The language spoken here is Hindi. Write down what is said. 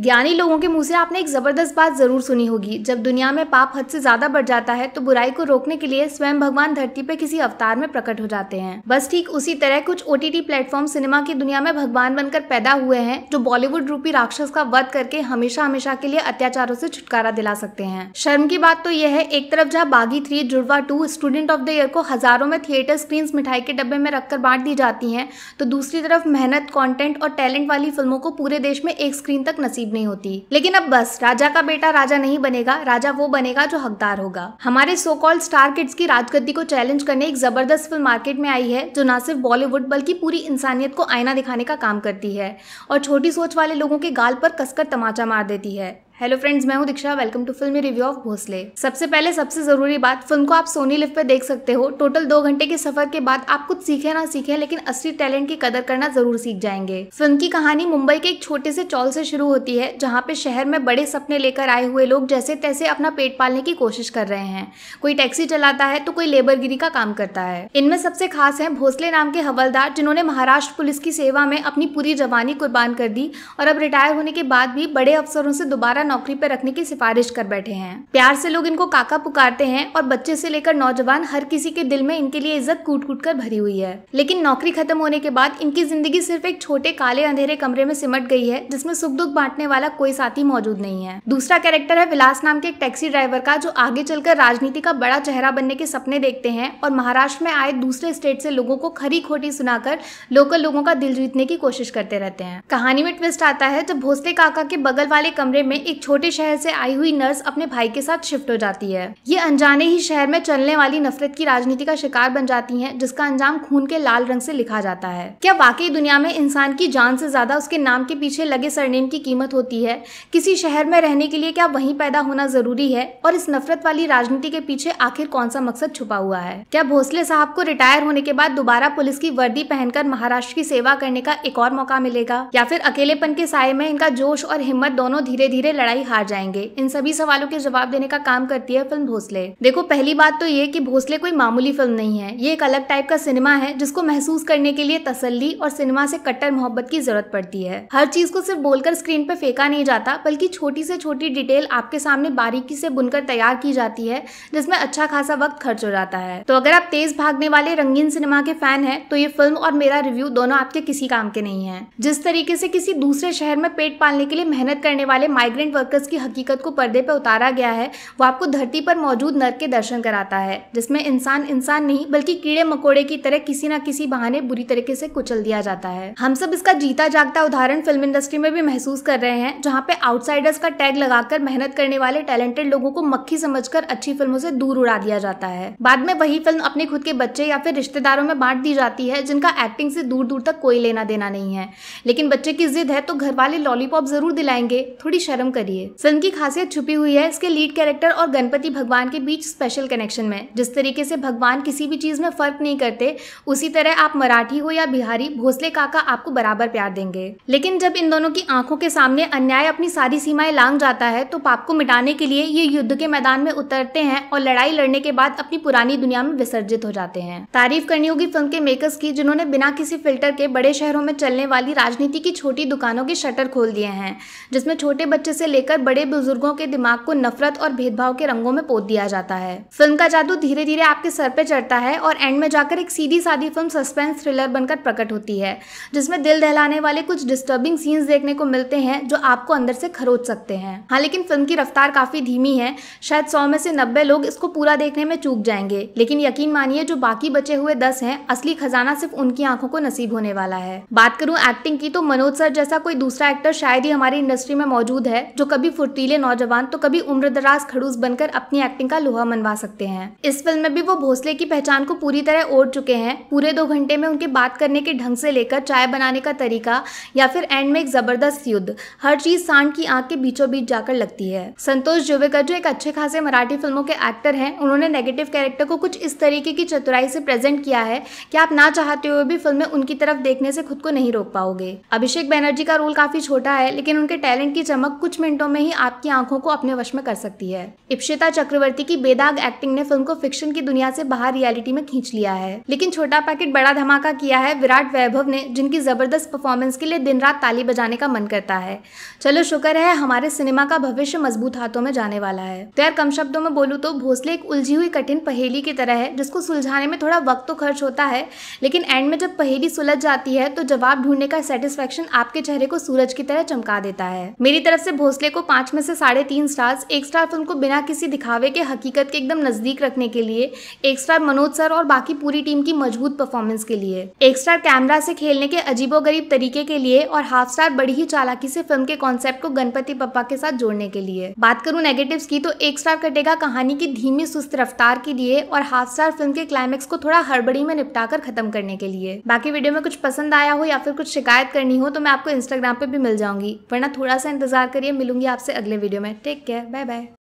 ज्ञानी लोगों के मुंह से आपने एक ज़बरदस्त बात ज़रूर सुनी होगी जब दुनिया में पाप हद से ज़्यादा बढ़ जाता है तो बुराई को रोकने के लिए स्वयं भगवान धरती पर किसी अवतार में प्रकट हो जाते हैं बस ठीक उसी तरह कुछ ओ टी प्लेटफॉर्म सिनेमा की दुनिया में भगवान बनकर पैदा हुए हैं जो बॉलीवुड रूपी राक्षस का वध करके हमेशा हमेशा के लिए अत्याचारों से छुटकारा दिला सकते हैं शर्म की बात तो यह है एक तरफ जहाँ Baaghi three Judwaa two student of the year को हजारों में थिएटर स्क्रीन मिठाई के डब्बे में रखकर बांट दी जाती है तो दूसरी तरफ मेहनत कॉन्टेंट और टैलेंट वाली फिल्मों को पूरे देश में एक स्क्रीन तक नसीब नसीब नहीं होती लेकिन अब बस राजा का बेटा राजा नहीं बनेगा राजा वो बनेगा जो हकदार होगा हमारे सो कॉल स्टार किड्स की राजगद्दी को चैलेंज करने एक जबरदस्त फिल्म मार्केट में आई है जो न सिर्फ बॉलीवुड बल्कि पूरी इंसानियत को आईना दिखाने का काम करती है और छोटी सोच वाले लोगों के गाल पर कसकर तमाचा मार देती है हेलो फ्रेंड्स मैं हूं Diksha welcome to Filmy review of Bhonsle सबसे पहले सबसे जरूरी बात फिल्म को आप सोनी लिफ्ट पर देख सकते हो टोटल दो घंटे के सफर के बाद आप कुछ सीखे ना सीखे लेकिन असली टैलेंट की कदर करना जरूर सीख जाएंगे फिल्म की कहानी मुंबई के एक छोटे से चौल से शुरू होती है जहाँ पे शहर में बड़े सपने लेकर आए हुए लोग जैसे तैसे अपना पेट पालने की कोशिश कर रहे हैं कोई टैक्सी चलाता है तो कोई लेबरगिरी का काम करता है इनमें सबसे खास है भोसले नाम के हवलदार जिन्होंने महाराष्ट्र पुलिस की सेवा में अपनी पूरी जवानी कुर्बान कर दी और अब रिटायर होने के बाद भी बड़े अफसरों से दोबारा दोबारा नौकरी पर रखने की सिफारिश कर बैठे हैं प्यार से लोग इनको काका पुकारते हैं और बच्चे से लेकर नौजवान हर किसी के दिल में इनके लिए इज्जत कूट कूट कर भरी हुई है लेकिन नौकरी खत्म होने के बाद इनकी जिंदगी सिर्फ एक छोटे काले अंधेरे कमरे में सिमट गई है जिसमें सुख दुख बांटने वाला कोई साथी मौजूद नहीं है दूसरा कैरेक्टर है विलास नाम के एक टैक्सी ड्राइवर का जो आगे चलकर राजनीति का बड़ा चेहरा बनने के सपने देखते हैं और महाराष्ट्र में आए दूसरे स्टेट से लोगों को खरी खोटी सुनाकर लोकल लोगों का दिल जीतने की कोशिश करते रहते हैं कहानी में ट्विस्ट आता है जब भोसले काका के बगल वाले कमरे में एक एक छोटे शहर से आई हुई नर्स अपने भाई के साथ शिफ्ट हो जाती है ये अनजाने ही शहर में चलने वाली नफरत की राजनीति का शिकार बन जाती है जिसका अंजाम खून के लाल रंग से लिखा जाता है क्या वाकई दुनिया में इंसान की जान से ज्यादा उसके नाम के पीछे लगे सरनेम की कीमत होती है किसी शहर में रहने के लिए क्या वहीं पैदा होना जरूरी है और इस नफरत वाली राजनीति के पीछे आखिर कौन सा मकसद छुपा हुआ है क्या भोसले साहब को रिटायर होने के बाद दोबारा पुलिस की वर्दी पहनकर महाराष्ट्र की सेवा करने का एक और मौका मिलेगा या फिर अकेलेपन के साय में इनका जोश और हिम्मत दोनों धीरे धीरे लड़ाई हार जाएंगे इन सभी सवालों के जवाब देने का काम करती है फिल्म भोसले देखो पहली बात तो ये की भोसले कोई मामूली फिल्म नहीं है ये एक अलग टाइप का सिनेमा है जिसको महसूस करने के लिए तसल्ली और सिनेमा से कट्टर मोहब्बत की जरूरत पड़ती है हर चीज को सिर्फ बोलकर स्क्रीन पर फेंका नहीं जाता बल्कि छोटी से छोटी डिटेल आपके सामने बारीकी से बुनकर तैयार की जाती है जिसमें अच्छा खासा वक्त खर्च हो जाता है तो अगर आप तेज भागने वाले रंगीन सिनेमा के फैन है तो ये फिल्म और मेरा रिव्यू दोनों आपके किसी काम के नहीं है जिस तरीके से किसी दूसरे शहर में पेट पालने के लिए मेहनत करने वाले माइग्रेंट मिग्रेंट वर्कर्स की हकीकत को पर्दे पर उतारा गया है वो आपको धरती पर मौजूद नर के दर्शन कराता है जिसमें इंसान इंसान नहीं बल्कि कीड़े मकोड़े की तरह किसी न किसी बहाने बुरी तरीके से कुचल दिया जाता है हम सब इसका जीता जागता उदाहरण फिल्म इंडस्ट्री में भी महसूस कर रहे हैं जहाँ पे आउटसाइडर्स का टैग लगाकर मेहनत करने वाले टैलेंटेड लोगों को मक्खी समझकर अच्छी फिल्मों से दूर उड़ा दिया जाता है बाद में वही फिल्म अपने खुद के बच्चे या फिर रिश्तेदारों में बांट दी जाती है जिनका एक्टिंग से दूर दूर तक कोई लेना देना नहीं है लेकिन बच्चे की जिद है तो घर वाले लॉलीपॉप जरूर दिलाएंगे थोड़ी शर्म कर करिए फिल्म की खासियत छुपी हुई है इसके लीड कैरेक्टर और गणपति भगवान के बीच स्पेशल कनेक्शन में जिस तरीके से भगवान किसी भी चीज में फर्क नहीं करते उसी तरह आप मराठी हो या बिहारी भोसले काका आपको बराबर प्यार देंगे लेकिन जब इन दोनों की आंखों के सामने अन्याय अपनी सारी सीमाएं लांग जाता है तो पाप को मिटाने के लिए ये युद्ध के मैदान में उतरते हैं और लड़ाई लड़ने के बाद अपनी पुरानी दुनिया में विसर्जित हो जाते हैं तारीफ करनी होगी फिल्म के मेकर्स की जिन्होंने बिना किसी फिल्टर के बड़े शहरों में चलने वाली राजनीति की छोटी दुकानों के शटर खोल दिए हैं जिसमें छोटे बच्चे से लेकर बड़े बुजुर्गों के दिमाग को नफरत और भेदभाव के रंगों में पोत दिया जाता है फिल्म का जादू धीरे धीरे आपके सर पे चढ़ता है और एंड में जाकर एक सीधी सादी फिल्म सस्पेंस थ्रिलर बनकर प्रकट होती है जिसमें दिल दहलाने वाले कुछ डिस्टर्बिंग सीन्स देखने को मिलते हैं जो आपको अंदर से खरोच सकते हैं हाँ लेकिन फिल्म की रफ्तार काफी धीमी है शायद सौ में से नब्बे लोग इसको पूरा देखने में चूक जाएंगे लेकिन यकीन मानिए जो बाकी बचे हुए दस हैं असली खजाना सिर्फ उनकी आंखों को नसीब होने वाला है बात करूं एक्टिंग की तो मनोज सर जैसा कोई दूसरा एक्टर शायद ही हमारी इंडस्ट्री में मौजूद है जो जो कभी फुर्तीले नौजवान तो कभी उम्रदराज खड़ूस बनकर अपनी एक्टिंग का लोहा मनवा सकते हैं इस फिल्म में भी वो भोसले की पहचान को पूरी तरह ओढ़ चुके हैं पूरे दो घंटे में उनके बात करने के ढंग से लेकर चाय बनाने का तरीका या फिर एंड में एक जबरदस्त युद्ध हर चीज सांड की आंख के बीचों बीच जाकर लगती है संतोष जोवेकर जो एक अच्छे खासे मराठी फिल्मों के एक्टर हैं उन्होंने नेगेटिव कैरेक्टर को कुछ इस तरीके की चतुराई से प्रेजेंट किया है कि आप ना चाहते हुए भी में उनकी तरफ देखने से खुद को नहीं रोक पाओगे अभिषेक बनर्जी का रोल काफी छोटा है लेकिन उनके टैलेंट की चमक कुछ मिनट मिनटों में ही आपकी आंखों को अपने वश में कर सकती है इप्शिता चक्रवर्ती की बेदाग एक्टिंग ने फिल्म को फिक्शन की दुनिया से बाहर रियलिटी में खींच लिया है लेकिन छोटा पैकेट बड़ा धमाका किया है विराट वैभव ने जिनकी जबरदस्त परफॉर्मेंस के लिए दिन रात ताली बजाने का मन करता है चलो शुक्र है हमारे सिनेमा का भविष्य मजबूत हाथों में जाने वाला है तो यार कम शब्दों में बोलूँ तो भोसले एक उलझी हुई कठिन पहेली की तरह है जिसको सुलझाने में थोड़ा वक्त तो खर्च होता है लेकिन एंड में जब पहेली सुलझ जाती है तो जवाब ढूंढने का सेटिस्फेक्शन आपके चेहरे को सूरज की तरह चमका देता है मेरी तरफ से भोसले भोसले को पाँच में से साढ़े तीन स्टार्स एक स्टार फिल्म को बिना किसी दिखावे के हकीकत के एकदम नज़दीक रखने के लिए एक स्टार मनोज सर और बाकी पूरी टीम की मजबूत परफॉर्मेंस के लिए एक स्टार कैमरा से खेलने के गरीब तरीके के लिए और हाफ स्टार बड़ी ही चालाकी से फिल्म के कॉन्सेप्ट को गणपति पप्पा के साथ जोड़ने के लिए बात करूँ नेगेटिव्स की तो एक स्टार कटेगा कहानी की धीमी सुस्त रफ्तार के लिए और हाफ स्टार फिल्म के क्लाइमेक्स को थोड़ा हड़बड़ी में निपटा खत्म करने के लिए बाकी वीडियो में कुछ पसंद आया हो या फिर कुछ शिकायत करनी हो तो मैं आपको इंस्टाग्राम पे भी मिल जाऊंगी वरना थोड़ा सा इंतजार करिए मिलूंगी आपसे अगले वीडियो में टेक केयर बाय बाय